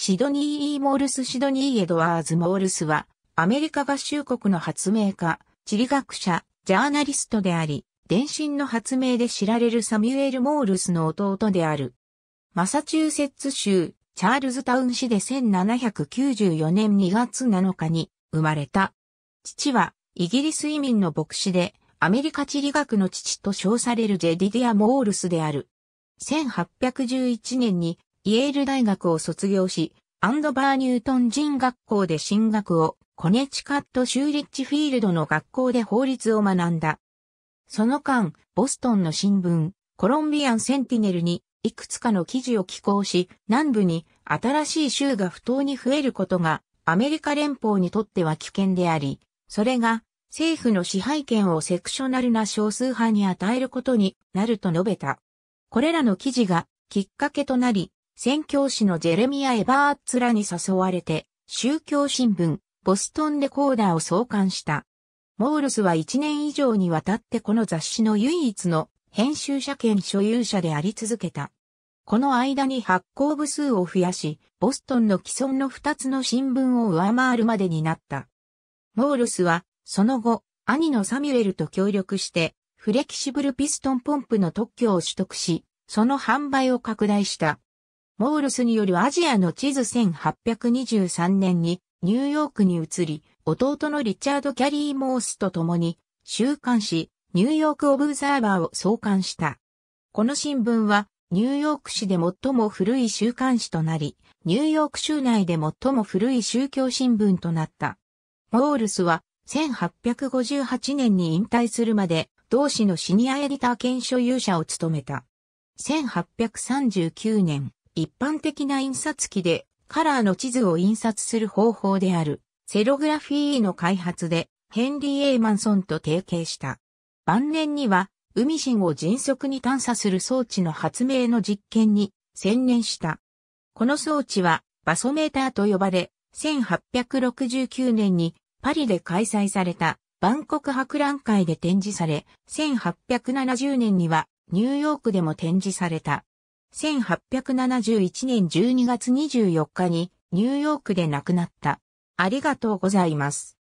シドニー・イー・モールス・シドニー・エドワーズ・モールスは、アメリカ合衆国の発明家、地理学者、ジャーナリストであり、電信の発明で知られるサミュエル・モールスの弟である。マサチューセッツ州、チャールズタウン市で1794年2月7日に生まれた。父は、イギリス移民の牧師で、アメリカ地理学の父と称されるジェディディア・モールスである。1811年にイェール大学を卒業し、アンドバーニュートン人学校で進学を、コネチカット州リッチフィールドの学校で法律を学んだ。その間、ボストンの新聞、コロンビアンセンティネルに、いくつかの記事を寄稿し、南部に新しい州が不当に増えることが、アメリカ連邦にとっては危険であり、それが政府の支配権をセクショナルな少数派に与えることになると述べた。これらの記事がきっかけとなり、宣教師のジェレミア・エバーッツらに誘われて、宗教新聞、ボストンレコーダーを創刊した。モールスは1年以上にわたってこの雑誌の唯一の編集者兼所有者であり続けた。この間に発行部数を増やし、ボストンの既存の2つの新聞を上回るまでになった。モールスは、その後、兄のサミュエルと協力して、フレキシブルピストンポンプの特許を取得し、その販売を拡大した。モールスによるアジアの地図1823年にニューヨークに移り、弟のリチャード・キャリー・モースと共に週刊誌ニューヨーク・オブザーバーを創刊した。この新聞はニューヨーク市で最も古い週刊誌となり、ニューヨーク州内で最も古い宗教新聞となった。モールスは1858年に引退するまで同市のシニアエディター兼所有者を務めた。1839年、一般的な印刷機でカラーの地図を印刷する方法であるセログラフィーの開発でヘンリー・エイマンソンと提携した。晩年には海神を迅速に探査する装置の発明の実験に専念した。この装置はバソメーターと呼ばれ、1869年にパリで開催された万国博覧会で展示され、1870年にはニューヨークでも展示された。1871年12月24日にニューヨークで亡くなった。ありがとうございます。